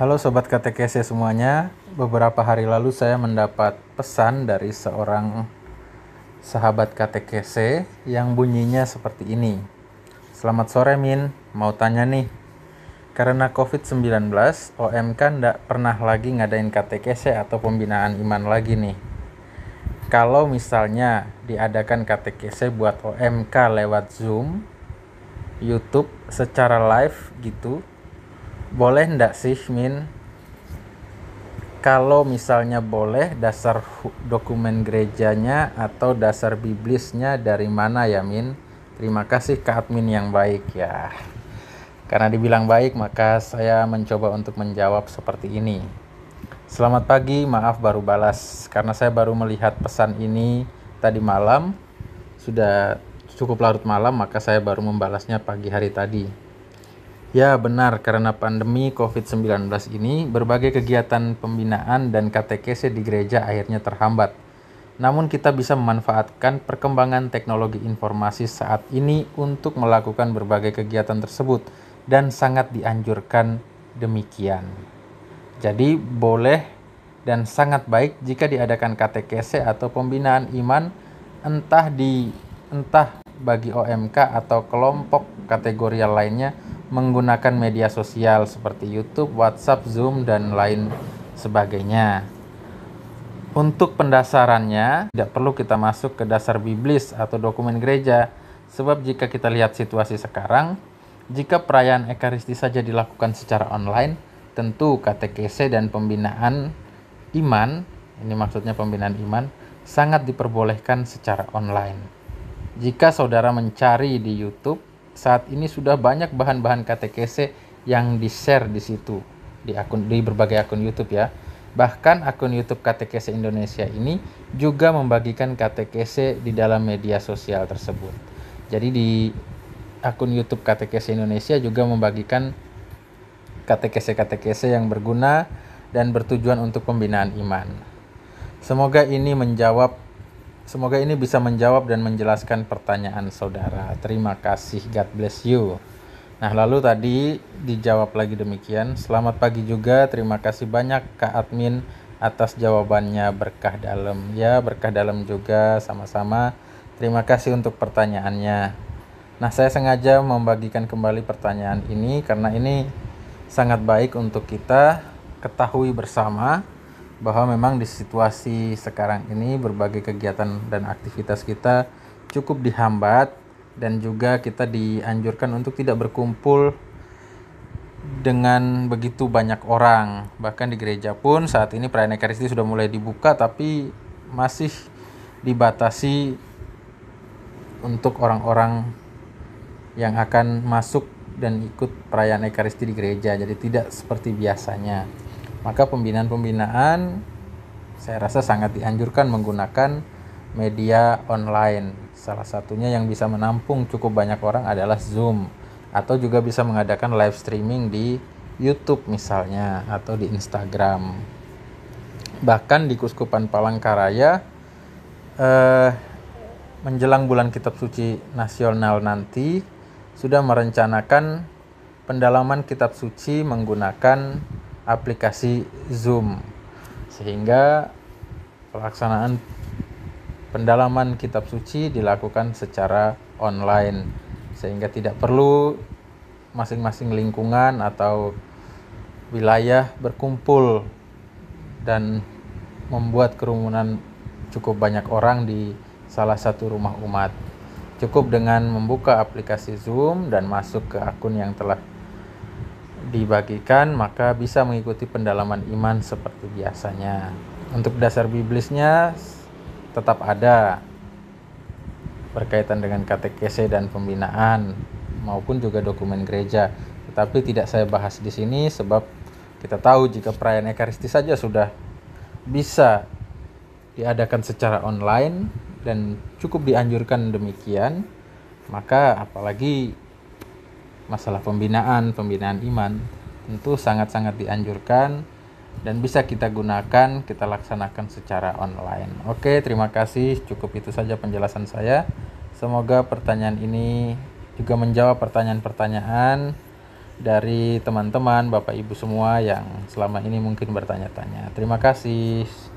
Halo Sobat KTKC semuanya, beberapa hari lalu saya mendapat pesan dari seorang sahabat KTKC yang bunyinya seperti ini. Selamat sore Min, mau tanya nih. Karena COVID-19, OMK ndak pernah lagi ngadain KTKC atau pembinaan iman lagi nih. Kalau misalnya diadakan KTKC buat OMK lewat Zoom, YouTube secara live gitu, boleh ndak sih Min kalau misalnya boleh dasar dokumen gerejanya atau dasar biblisnya dari mana ya Min terima kasih ke admin yang baik ya karena dibilang baik maka saya mencoba untuk menjawab seperti ini Selamat pagi, maaf baru balas karena saya baru melihat pesan ini tadi malam. Sudah cukup larut malam, maka saya baru membalasnya pagi hari tadi. Ya, benar. Karena pandemi COVID-19 ini, berbagai kegiatan pembinaan dan KTKC di gereja akhirnya terhambat. Namun kita bisa memanfaatkan perkembangan teknologi informasi saat ini untuk melakukan berbagai kegiatan tersebut dan sangat dianjurkan demikian. Jadi boleh dan sangat baik jika diadakan KTKC atau pembinaan iman entah di entah bagi OMK atau kelompok kategori lainnya menggunakan media sosial seperti YouTube, WhatsApp, Zoom, dan lain sebagainya. Untuk pendasarannya, tidak perlu kita masuk ke dasar biblis atau dokumen gereja, sebab jika kita lihat situasi sekarang, jika perayaan Ekaristi saja dilakukan secara online, tentu KTKC dan pembinaan iman, ini maksudnya pembinaan iman, sangat diperbolehkan secara online. Jika saudara mencari di YouTube, saat ini sudah banyak bahan-bahan KTKC yang di-share di situ di akun di berbagai akun YouTube ya. Bahkan akun YouTube KTKC Indonesia ini juga membagikan KTKC di dalam media sosial tersebut. Jadi di akun YouTube KTKC Indonesia juga membagikan KTKC-KTKC yang berguna dan bertujuan untuk pembinaan iman. Semoga ini menjawab Semoga ini bisa menjawab dan menjelaskan pertanyaan saudara. Terima kasih. God bless you. Nah, lalu tadi dijawab lagi demikian. Selamat pagi juga. Terima kasih banyak Kak Admin atas jawabannya berkah dalam. Ya, berkah dalam juga sama-sama. Terima kasih untuk pertanyaannya. Nah, saya sengaja membagikan kembali pertanyaan ini karena ini sangat baik untuk kita ketahui bersama bahwa memang di situasi sekarang ini berbagai kegiatan dan aktivitas kita cukup dihambat dan juga kita dianjurkan untuk tidak berkumpul dengan begitu banyak orang. Bahkan di gereja pun saat ini perayaan Ekaristi sudah mulai dibuka tapi masih dibatasi untuk orang-orang yang akan masuk dan ikut perayaan Ekaristi di gereja. Jadi tidak seperti biasanya. Maka pembinaan-pembinaan saya rasa sangat dianjurkan menggunakan media online. Salah satunya yang bisa menampung cukup banyak orang adalah Zoom atau juga bisa mengadakan live streaming di YouTube misalnya atau di Instagram. Bahkan di Kuskupan Palangkaraya eh, menjelang bulan Kitab Suci Nasional nanti sudah merencanakan pendalaman kitab suci menggunakan aplikasi Zoom sehingga pelaksanaan pendalaman kitab suci dilakukan secara online sehingga tidak perlu masing-masing lingkungan atau wilayah berkumpul dan membuat kerumunan cukup banyak orang di salah satu rumah umat. Cukup dengan membuka aplikasi Zoom dan masuk ke akun yang telah dibagikan maka bisa mengikuti pendalaman iman seperti biasanya. Untuk dasar biblisnya tetap ada berkaitan dengan KTKC dan pembinaan maupun juga dokumen gereja. Tetapi tidak saya bahas di sini sebab kita tahu jika perayaan Ekaristi saja sudah bisa diadakan secara online dan cukup dianjurkan demikian, maka apalagi masalah pembinaan, pembinaan iman tentu sangat-sangat dianjurkan dan bisa kita gunakan, kita laksanakan secara online. Oke, terima kasih. Cukup itu saja penjelasan saya. Semoga pertanyaan ini juga menjawab pertanyaan-pertanyaan dari teman-teman, Bapak Ibu semua yang selama ini mungkin bertanya-tanya. Terima kasih.